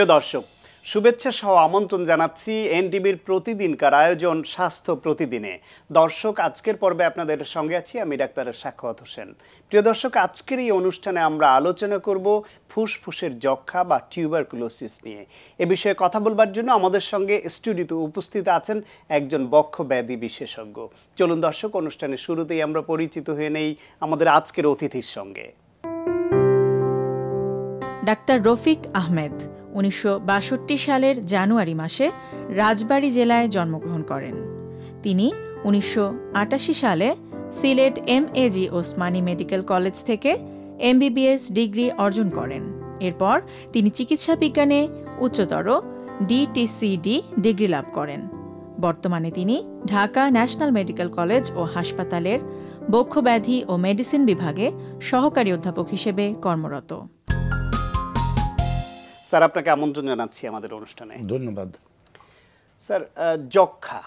প্রিয় দর্শক শুভেচ্ছা সহ আমন্ত্রণ জানাচ্ছি এনডিবির প্রতিদিনকার আয়োজন স্বাস্থ্য প্রতিদিনে দর্শক আজকের পর্বে আপনাদের সঙ্গে আছি আমি ডাক্তার সাক্ষাৎ হোসেন প্রিয় দর্শক আজকের এই অনুষ্ঠানে আমরা আলোচনা করব ফুসফুসের যক্ষা বা টিউবারকুলোসিস নিয়ে এ বিষয়ে কথা বলবার জন্য আমাদের সঙ্গে স্টুডিওতে উপস্থিত আছেন একজন বক্ষ ব্যাধি বিশেষজ্ঞ চলুন দর্শক অনুষ্ঠানের শুরুতেই আমরা পরিচিত হয়ে নেই আমাদের আজকের অতিথির সঙ্গে ডাক্তার রফিক আহমেদ উনিশশো সালের জানুয়ারি মাসে রাজবাড়ী জেলায় জন্মগ্রহণ করেন তিনি উনিশশো সালে Sylhet M G Osmani medical college থেকে এমবিবিএস ডিগ্রি অর্জন করেন এরপর তিনি চিকিৎসা বিজ্ঞানে উচ্চতর ডিটিসিডি ডিগ্রি লাভ করেন বর্তমানে তিনি ঢাকা ন্যাশনাল মেডিকেল কলেজ ও হাসপাতালের বক্ষব্যাধি ও মেডিসিন বিভাগে সহকারী অধ্যাপক হিসেবে কর্মরত স্যার আপনাকে আমন্ত্রণ জানাচ্ছি আমাদের অনুষ্ঠানে ধন্যবাদ স্যার যক্ষা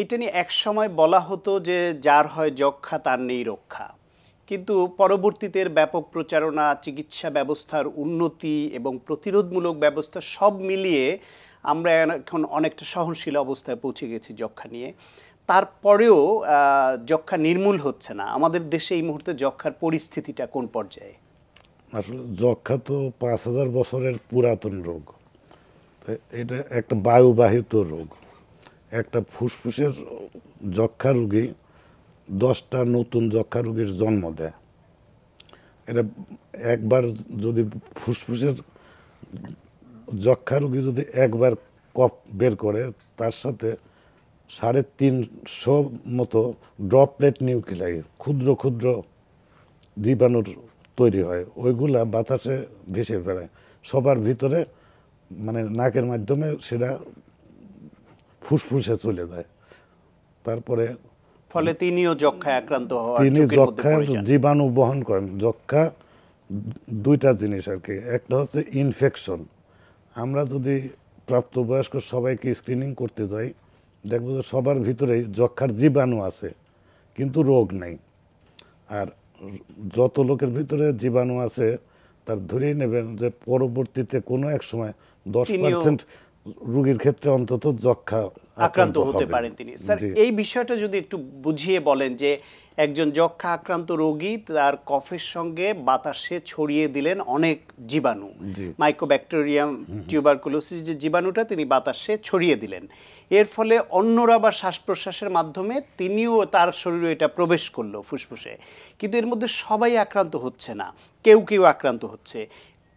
এটা নিয়ে একসময় বলা হতো যে যার হয় যক্ষা তার নেই রক্ষা কিন্তু পরবর্তীতে ব্যাপক প্রচারণা চিকিৎসা ব্যবস্থার উন্নতি এবং প্রতিরোধমূলক ব্যবস্থা সব মিলিয়ে আমরা এখন অনেকটা সহনশীল অবস্থায় পৌঁছে গেছি যক্ষা নিয়ে তারপরেও যক্ষা নির্মূল হচ্ছে না আমাদের দেশে এই মুহূর্তে যক্ষার পরিস্থিতিটা কোন পর্যায়ে আসলে যক্ষা তো পাঁচ হাজার বছরের পুরাতন রোগ এটা একটা বায়ুবাহিত রোগ একটা ফুসফুসের যক্ষা রোগী দশটা নতুন যক্ষা রোগীর জন্ম দেয় এটা একবার যদি ফুসফুসের যক্ষা রোগী যদি একবার কফ বের করে তার সাথে সাড়ে তিনশো মতো ড্রপলেট নিউক্লিয়াই ক্ষুদ্র ক্ষুদ্র জীবাণুর তৈরি হয় ওইগুলা বাতাসে ভেসে বেড়ায় সবার ভিতরে মানে নাকের মাধ্যমে সেটা ফুসফুসে চলে যায় তারপরে ফলে তিনিও যক্ষায় আক্রান্ত হওয়ার তিনি যক্ষার জীবাণু বহন করেন যক্ষা দুইটা জিনিস আর কি একটা হচ্ছে ইনফেকশন আমরা যদি প্রাপ্তবয়স্ক সবাইকে স্ক্রিনিং করতে যাই দেখবো যে সবার ভিতরেই যক্ষার জীবাণু আছে কিন্তু রোগ নেই আর যত লোকের ভিতরে জীবাণু আছে তার ধরেই নেবেন যে পরবর্তীতে কোনো এক সময় দশ পার্সেন্ট রোগীর ক্ষেত্রে অন্তত যক্ষা আক্রান্ত হতে পারেন তিনি স্যার এই বিষয়টা যদি একটু বুঝিয়ে বলেন যে একজন যক্ষা আক্রান্ত রোগী তার কফের সঙ্গে বাতাসে ছড়িয়ে দিলেন অনেক জীবাণু মাইক্রোব্যাকটেরিয়াম টিউবারকুলোসিস যে জীবাণুটা তিনি বাতাসে ছড়িয়ে দিলেন এর ফলে অন্যরা আবার শ্বাস প্রশ্বাসের মাধ্যমে তিনিও তার শরীরে এটা প্রবেশ করলো ফুসফুসে কিন্তু এর মধ্যে সবাই আক্রান্ত হচ্ছে না কেউ কেউ আক্রান্ত হচ্ছে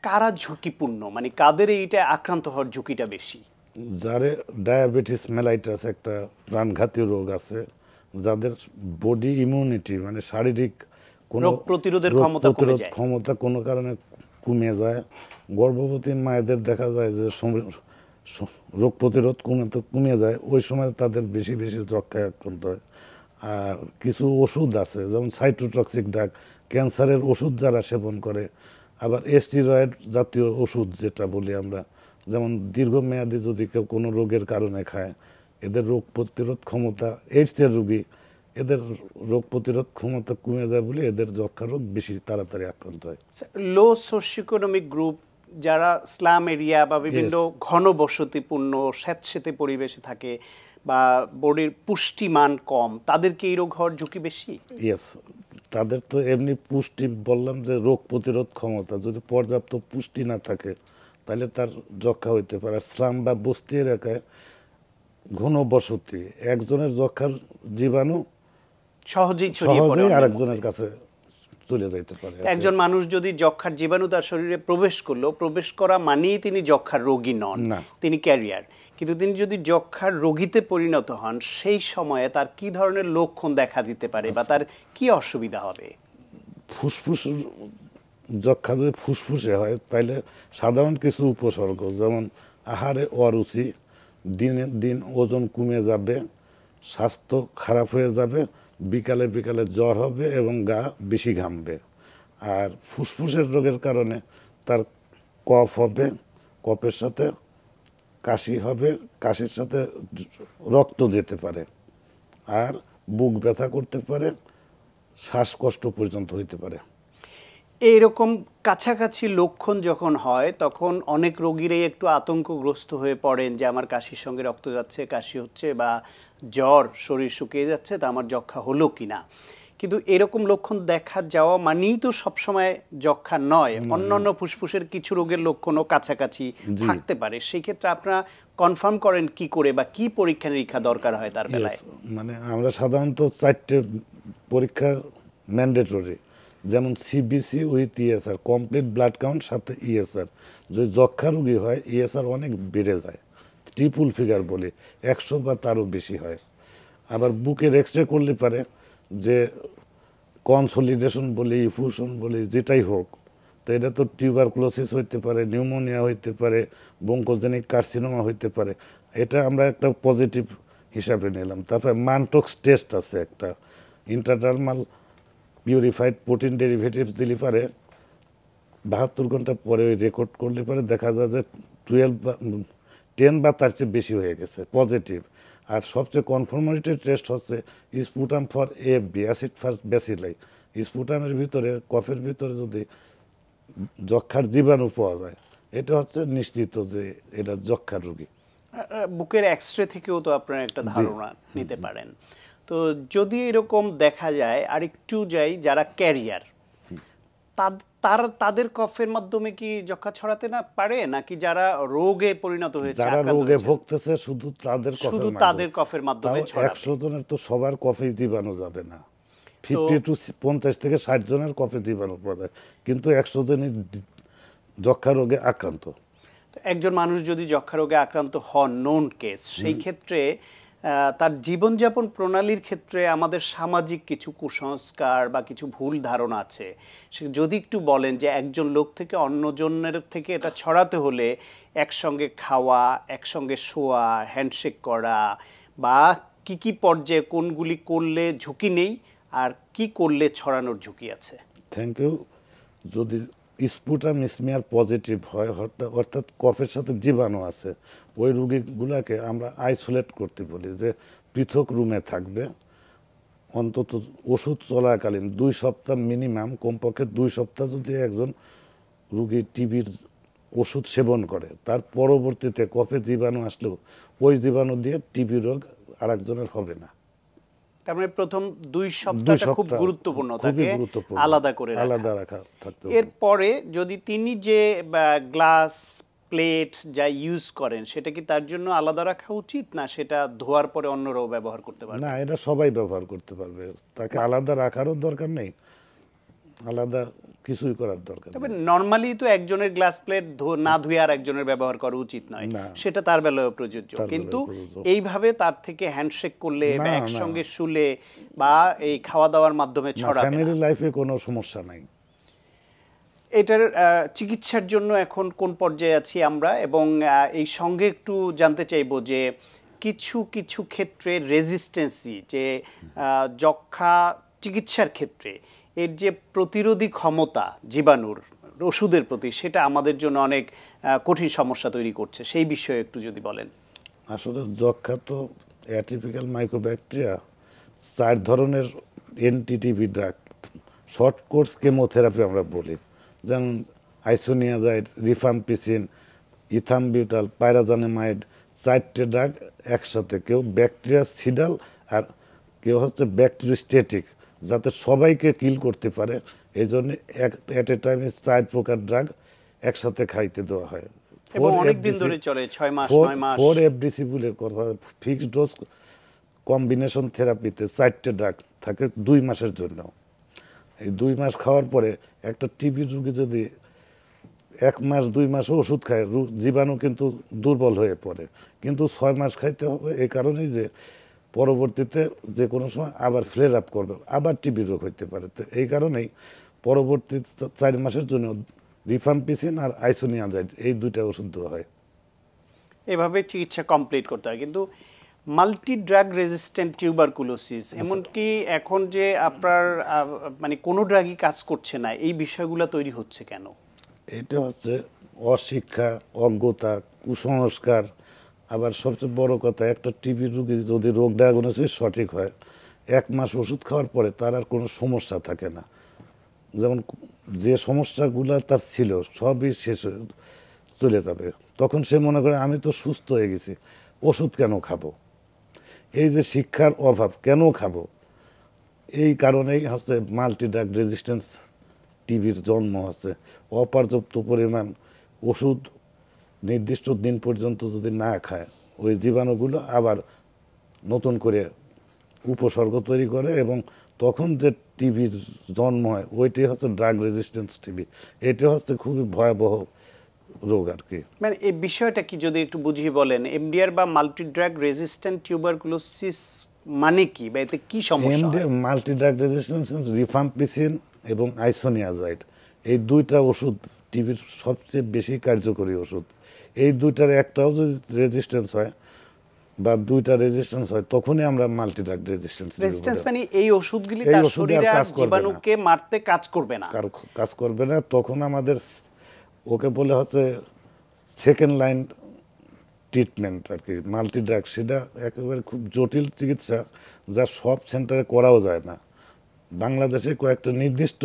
কারা ঝুঁকিপূর্ণ মানে কাদের এইটা আক্রান্ত হওয়ার ঝুঁকিটা বেশি যারে ডায়াবেটিস মেলাইটাস একটা প্রাণঘাতীয় রোগ আছে যাদের বডি ইমিউনিটি মানে শারীরিক কোনো রোগ প্রতিরোধের ক্ষমতা কমে যায় ক্ষমতা কোনো কারণে কমে যায় গর্ভবতী মায়েদের দেখা যায় যে রোগ প্রতিরোধ কমে তো কমে যায় ওই সময় তাদের বেশি বেশি যক্ষায় আক্রান্ত হয় আর কিছু ওষুধ আছে যেমন সাইট্রোটক্সিক ডাক ক্যান্সারের ওষুধ যারা সেবন করে আবার এস্টিরয়েড জাতীয় ওষুধ যেটা বলি আমরা যেমন দীর্ঘমেয়াদি যদি কেউ কোনো রোগের কারণে খায় এদের রোগ প্রতিরোধ ক্ষমতা এইডসের রোগী এদের রোগ প্রতিরোধ ক্ষমতা কমে যায় বলে এদের যক্ষা রোগ বেশি তাড়াতাড়ি আক্রান্ত হয় লো সোশ্য ইকোনমিক গ্রুপ যারা স্লাম এরিয়া বা বিভিন্ন ঘন বসতিপূর্ণ স্বেচ্ছেতে পরিবেশে থাকে বা বডির পুষ্টিমান কম তাদেরকে এই রোগ হওয়ার ঝুঁকি বেশি ইয়েস তাদের তো এমনি পুষ্টি বললাম যে রোগ প্রতিরোধ ক্ষমতা যদি পর্যাপ্ত পুষ্টি না থাকে তাহলে তার যক্ষা হইতে পারে স্লাম বা বস্তি এলাকায় ঘন বসতি একজনের যক্ষার জীবাণু সহজেই সহজেই আরেকজনের কাছে তুলে ধরতে পারে একজন মানুষ যদি যক্ষার জীবাণু তার শরীরে প্রবেশ করলো প্রবেশ করা মানেই তিনি যক্ষার রোগী নন তিনি ক্যারিয়ার কিন্তু তিনি যদি যক্ষার রোগীতে পরিণত হন সেই সময়ে তার কি ধরনের লক্ষণ দেখা দিতে পারে বা তার কি অসুবিধা হবে ফুসফুস যক্ষা যদি ফুসফুসে হয় তাহলে সাধারণ কিছু উপসর্গ যেমন আহারে অরুচি দিনে দিন ওজন কমে যাবে স্বাস্থ্য খারাপ হয়ে যাবে বিকালে বিকালে জ্বর হবে এবং গা বেশি ঘামবে আর ফুসফুসের রোগের কারণে তার কফ হবে কফের সাথে কাশি হবে কাশির সাথে রক্ত যেতে পারে আর বুক ব্যথা করতে পারে শ্বাসকষ্ট পর্যন্ত হইতে পারে এইরকম কাছাকাছি লক্ষণ যখন হয় তখন অনেক রোগীরাই একটু আতঙ্কগ্রস্ত হয়ে পড়েন যে আমার কাশির সঙ্গে রক্ত যাচ্ছে কাশি হচ্ছে বা জ্বর শরীর শুকিয়ে যাচ্ছে তা আমার যক্ষা হলো কি না কিন্তু এরকম লক্ষণ দেখা যাওয়া মানেই তো সবসময় যক্ষা নয় অন্যান্য ফুসফুসের কিছু রোগের লক্ষণও কাছাকাছি থাকতে পারে সেই ক্ষেত্রে আপনারা কনফার্ম করেন কি করে বা কি পরীক্ষা নিরীক্ষা দরকার হয় তার বেলায় মানে আমরা সাধারণত চারটে পরীক্ষা ম্যান্ডেটরি যেমন CBC with ESR complete blood count সাথে ইএসআর e যদি যক্ষা রুগী হয় ইএসআর e অনেক বেড়ে যায় ট্রিপুল ফিগার বলি একশো বা তারও বেশি হয় আবার বুকের এক্স রে করলে পারে যে কনসলিডেশন বলি ইফুশন বলি যেটাই হোক তো এটা তো টিউবার ক্লোসিস হইতে পারে নিউমোনিয়া হইতে পারে বঙ্কোজেনিক কার্সিনোমা হইতে পারে এটা আমরা একটা পজিটিভ হিসাবে নিলাম তারপরে মানটক্স টেস্ট আছে একটা ইন্টারটার্মাল পিউরিফাইড প্রোটিন ডেরিভেটিভস দিলে পারে বাহাত্তর ঘন্টা পরে ওই রেকর্ড করলে পরে দেখা যায় যে টুয়েলভ বা টেন বা তার চেয়ে বেশি হয়ে গেছে পজিটিভ আর সবচেয়ে কনফার্মেটিভ টেস্ট হচ্ছে sputum for F B acid fast bacilli স্পুটামের ভিতরে কফের ভিতরে যদি যক্ষার জীবাণু পাওয়া যায় এটা হচ্ছে নিশ্চিত যে এটা যক্ষার রোগী বুকের এক্সরে থেকেও তো আপনার একটা ধারণা নিতে পারেন তো যদি এরকম দেখা যায় আর একটু যাই যারা ক্যারিয়ার তার তাদের কফের মাধ্যমে কি যক্ষা ছড়াতে না পারে নাকি যারা রোগে পরিণত হয়েছে যারা রোগে ভুগতেছে শুধু তাদের কফের শুধু তাদের কফের মাধ্যমে একশো জনের তো সবার কফে জীবাণু যাবে না ফিফটি টু পঞ্চাশ থেকে ষাট জনের কফে জীবাণু পড়ে কিন্তু একশো জনের যক্ষা রোগে আক্রান্ত একজন মানুষ যদি যক্ষা রোগে আক্রান্ত হন নোন কেস সেই ক্ষেত্রে তার জীবনযাপন প্রণালীর ক্ষেত্রে আমাদের সামাজিক কিছু কুসংস্কার বা কিছু ভুল ধারণা আছে সে যদি একটু বলেন যে একজন লোক থেকে অন্যজনের থেকে এটা ছড়াতে হলে একসঙ্গে খাওয়া একসঙ্গে শোয়া হ্যান্ডশেক করা বা কি কি পর্যায়ে কোনগুলি করলে ঝুঁকি নেই আর কি করলে ছড়ানোর ঝুঁকি আছে থ্যাংক ইউ যদি স্পুটাম স্মিয়ার পজিটিভ হয় অর্থাৎ কফের সাথে জীবাণু আছে ওই রুগীগুলোকে আমরা আইসোলেট করতে বলি যে পৃথক রুমে থাকবে অন্তত ওষুধ চলাকালীন দুই সপ্তাহ মিনিমাম কমপক্ষে দুই সপ্তাহ যদি একজন রুগী টিবির ওষুধ সেবন করে তার পরবর্তীতে কফে জীবাণু আসলেও ওই জীবাণু দিয়ে টিবি রোগ আরেকজনের হবে না তার মানে প্রথম দুই সপ্তাহটা খুব গুরুত্বপূর্ণ আলাদা করে আলাদা রাখা এরপরে যদি তিনি যে গ্লাস প্লেট যা ইউজ করেন সেটা কি তার জন্য আলাদা রাখা উচিত না সেটা ধোয়ার পরে অন্যরাও ব্যবহার করতে পারবে না এটা সবাই ব্যবহার করতে পারবে তাকে আলাদা রাখারও দরকার নেই আলাদা কিছুই করার দরকার তবে নরমালি তো একজনের গ্লাস প্লেট না ধুয়ে আর একজনের ব্যবহার করা উচিত নয় সেটা তার বেলায় প্রযোজ্য কিন্তু এইভাবে তার থেকে হ্যান্ডশেক করলে বা একসঙ্গে শুলে বা এই খাওয়া দাওয়ার মাধ্যমে ছড়া ফ্যামিলি লাইফে কোনো সমস্যা নাই এটার চিকিৎসার জন্য এখন কোন পর্যায়ে আছি আমরা এবং এই সঙ্গে একটু জানতে চাইব যে কিছু কিছু ক্ষেত্রে রেজিস্টেন্সি যে যক্ষা চিকিৎসার ক্ষেত্রে এর যে প্রতিরোধী ক্ষমতা জীবাণুর ওষুধের প্রতি সেটা আমাদের জন্য অনেক কঠিন সমস্যা তৈরি করছে সেই বিষয়ে একটু যদি বলেন আসলে যক্ষা তো অ্যাটিপিক্যাল মাইক্রোব্যাকটেরিয়া চার ধরনের anti TB drug short course chemotherapy আমরা বলি যেমন আইসোনিয়াজাইড রিফাম্পিসিন ইথামবিউটাল পাইরাজানেমাইড চারটে ড্রাগ একসাথে কেউ ব্যাকটেরিয়া সিডাল আর কেউ হচ্ছে ব্যাকটেরিয়া স্টেটিক যাতে সবাইকে কিল করতে পারে এই জন্য অ্যাট এ টাইমে চার প্রকার ড্রাগ একসাথে খাইতে দেওয়া হয় কম্বিনেশন থেরাপিতে চারটে ড্রাগ থাকে দুই মাসের জন্য এই দুই মাস খাওয়ার পরে একটা টিবি রুগী যদি এক মাস দুই মাস ওষুধ খায় জীবাণু কিন্তু দুর্বল হয়ে পড়ে কিন্তু ছয় মাস খাইতে হবে এই কারণেই যে পরবর্তীতে যে কোনো সময় আবার ফ্লেয়ার আপ করবে আবার টিবি রোগ হইতে পারে তো এই কারণেই পরবর্তী চার মাসের জন্য রিফাম্পিসিন আর আইসোনিয়াজাইড এই দুইটা ওষুধ দেওয়া হয় এভাবে চিকিৎসা কমপ্লিট করতে হয় কিন্তু মাল্টি ড্রাগ রেজিস্ট্যান্ট টিউবারকুলোসিস এমনকি এখন যে আপনার মানে কোনো ড্রাগই কাজ করছে না এই বিষয়গুলো তৈরি হচ্ছে কেন এটা হচ্ছে অশিক্ষা অজ্ঞতা কুসংস্কার আবার সবচেয়ে বড় কথা একটা টিবি রুগী যদি রোগ ডায়াগনোসিস সঠিক হয় এক মাস ওষুধ খাওয়ার পরে তার আর কোনো সমস্যা থাকে না যেমন যে সমস্যাগুলো তার ছিল সবই শেষ চলে যাবে তখন সে মনে করে আমি তো সুস্থ হয়ে গেছি ওষুধ কেন খাবো এই যে শিক্ষার অভাব কেন খাবো এই কারণেই হচ্ছে মাল্টিড্রাগ রেজিস্ট্যান্স টিভির জন্ম হচ্ছে অপর্যাপ্ত পরিমাণ ওষুধ নির্দিষ্ট দিন পর্যন্ত যদি না খায় ওই জীবাণুগুলো আবার নতুন করে উপসর্গ তৈরি করে এবং তখন যে টিভির জন্ম হয় ওইটি হচ্ছে ড্রাগ রেজিস্ট্যান্স টিভি এটি হচ্ছে খুবই ভয়াবহ রোগ আর কি মানে এই বিষয়টা কি যদি একটু বুঝিয়ে বলেন এমডিআর বা মাল্টি ড্রাগ রেজিস্ট্যান্ট টিউবারকুলোসিস মানে কি বা এতে কি সমস্যা MDR multi drug resistance rifampicin এবং আইসোনিয়াজাইড এই দুইটা ওষুধ টিভির সবচেয়ে বেশি কার্যকরী ওষুধ এই দুইটার একটাও যদি রেজিস্ট্যান্স হয় বা দুইটা রেজিস্ট্যান্স হয় তখনই আমরা মাল্টি ড্রাগ রেজিস্ট্যান্স রেজিস্ট্যান্স মানে এই ওষুধগুলি তার শরীরে আর জীবাণুকে মারতে কাজ করবে না কাজ করবে না তখন আমাদের ওকে বলে হচ্ছে সেকেন্ড লাইন ট্রিটমেন্ট আর কি মাল্টি ড্রাগ সেটা একেবারে খুব জটিল চিকিৎসা যা সব সেন্টারে করাও যায় না বাংলাদেশে কয়েকটা নির্দিষ্ট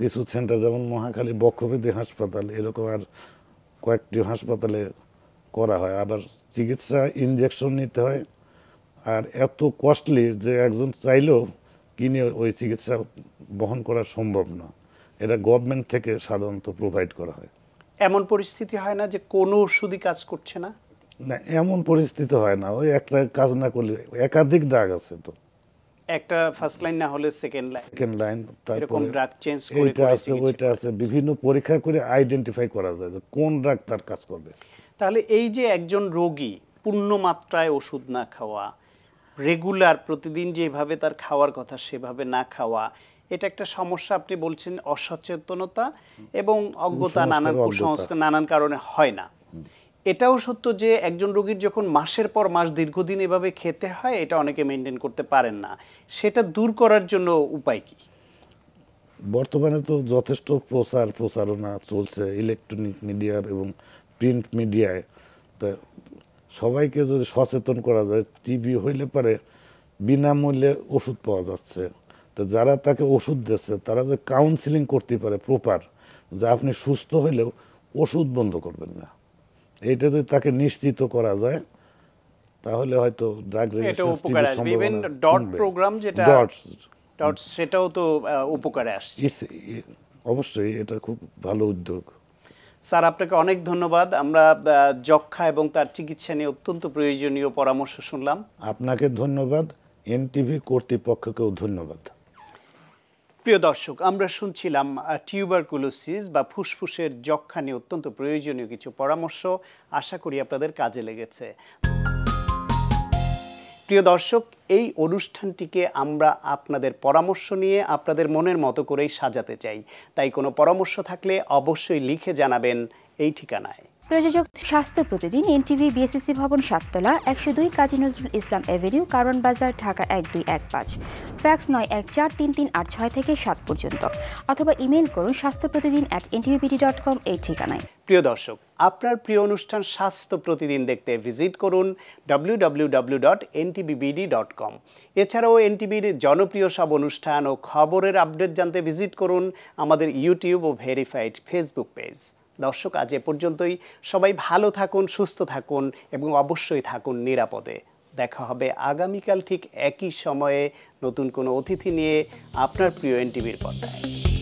কিছু সেন্টার যেমন মহাখালী বক্ষবেদী হাসপাতাল এরকম আর কয়েকটি হাসপাতালে করা হয় আবার চিকিৎসা ইঞ্জেকশন নিতে হয় আর এত কস্টলি যে একজন চাইলেও কিনে ওই চিকিৎসা বহন করা সম্ভব না এটা গভর্নমেন্ট থেকে সাধারণত প্রোভাইড করা হয় এমন পরিস্থিতি হয় না যে কোনো ওষুধই কাজ করছে না না এমন পরিস্থিতি হয় না ওই একটা কাজ না করলে একাধিক ডাক আছে তো একটা ফার্স্ট লাইন না হলে সেকেন্ড লাইন সেকেন্ড লাইন এরকম ড্রাগ চেঞ্জ করে এটা আছে ওইটা আছে বিভিন্ন পরীক্ষা করে আইডেন্টিফাই করা যায় যে কোন ড্রাগ তার কাজ করবে তাহলে এই যে একজন রোগী পূর্ণ মাত্রায় ওষুধ না খাওয়া রেগুলার প্রতিদিন যেভাবে তার খাওয়ার কথা সেভাবে না খাওয়া এটা একটা সমস্যা আপনি বলছেন অসচেতনতা এবং অজ্ঞতা নানান কুসংস্কার নানান কারণে হয় না এটাও সত্য যে একজন রোগীর যখন মাসের পর মাস দীর্ঘদিন এভাবে খেতে হয় এটা অনেকে মেনটেন করতে পারেন না সেটা দূর করার জন্য উপায় কি বর্তমানে তো যথেষ্ট প্রচার প্রচারণা চলছে ইলেকট্রনিক মিডিয়ার এবং প্রিন্ট মিডিয়ায় তা সবাইকে যদি সচেতন করা যায় টিবি হইলে পারে বিনামূল্যে ওষুধ পাওয়া যাচ্ছে তো যারা তাকে ওষুধ দিচ্ছে তারা যে কাউন্সিলিং করতে পারে প্রপার যে আপনি সুস্থ হইলেও ওষুধ বন্ধ করবেন না এটা যদি তাকে নিশ্চিত করা যায় তাহলে হয়তো ড্রাগ রেজিস্ট্রেশন ডট প্রোগ্রাম যেটা ডট সেটাও তো উপকারে আসছে অবশ্যই এটা খুব ভালো উদ্যোগ স্যার আপনাকে অনেক ধন্যবাদ আমরা যক্ষা এবং তার চিকিৎসা নিয়ে অত্যন্ত প্রয়োজনীয় পরামর্শ শুনলাম আপনাকে ধন্যবাদ এনটিভি কর্তৃপক্ষকেও ধন্যবাদ প্রিয় দর্শক আমরা শুনছিলাম টিউবারকুলোসিস বা ফুসফুসের যক্ষা নিয়ে অত্যন্ত প্রয়োজনীয় কিছু পরামর্শ আশা করি আপনাদের কাজে লেগেছে প্রিয় দর্শক এই অনুষ্ঠানটিকে আমরা আপনাদের পরামর্শ নিয়ে আপনাদের মনের মতো করেই সাজাতে চাই তাই কোনো পরামর্শ থাকলে অবশ্যই লিখে জানাবেন এই ঠিকানায় প্রযোজক স্বাস্থ্য প্রতিদিন এনটিভি বিএসসি ভবন সাততলা একশো দুই কাজী নজরুল ইসলাম এভিনিউ কারণ বাজার ঢাকা এক দুই এক পাঁচ ফ্যাক্স নয় এক চার তিন তিন আট ছয় থেকে সাত পর্যন্ত অথবা ইমেল করুন স্বাস্থ্য প্রতিদিন অ্যাট এনটিভিবিডি ডট কম এই ঠিকানায় প্রিয় দর্শক আপনার প্রিয় অনুষ্ঠান স্বাস্থ্য প্রতিদিন দেখতে ভিজিট করুন W dot NTBBD dot com এছাড়াও এনটিভির জনপ্রিয় সব অনুষ্ঠান ও খবরের আপডেট জানতে ভিজিট করুন আমাদের ইউটিউব ও ভেরিফাইড ফেসবুক পেজ দর্শক আজ এ পর্যন্তই সবাই ভালো থাকুন সুস্থ থাকুন এবং অবশ্যই থাকুন নিরাপদে দেখা হবে আগামীকাল ঠিক একই সময়ে নতুন কোনো অতিথি নিয়ে আপনার প্রিয় এনটিভির পর্দায়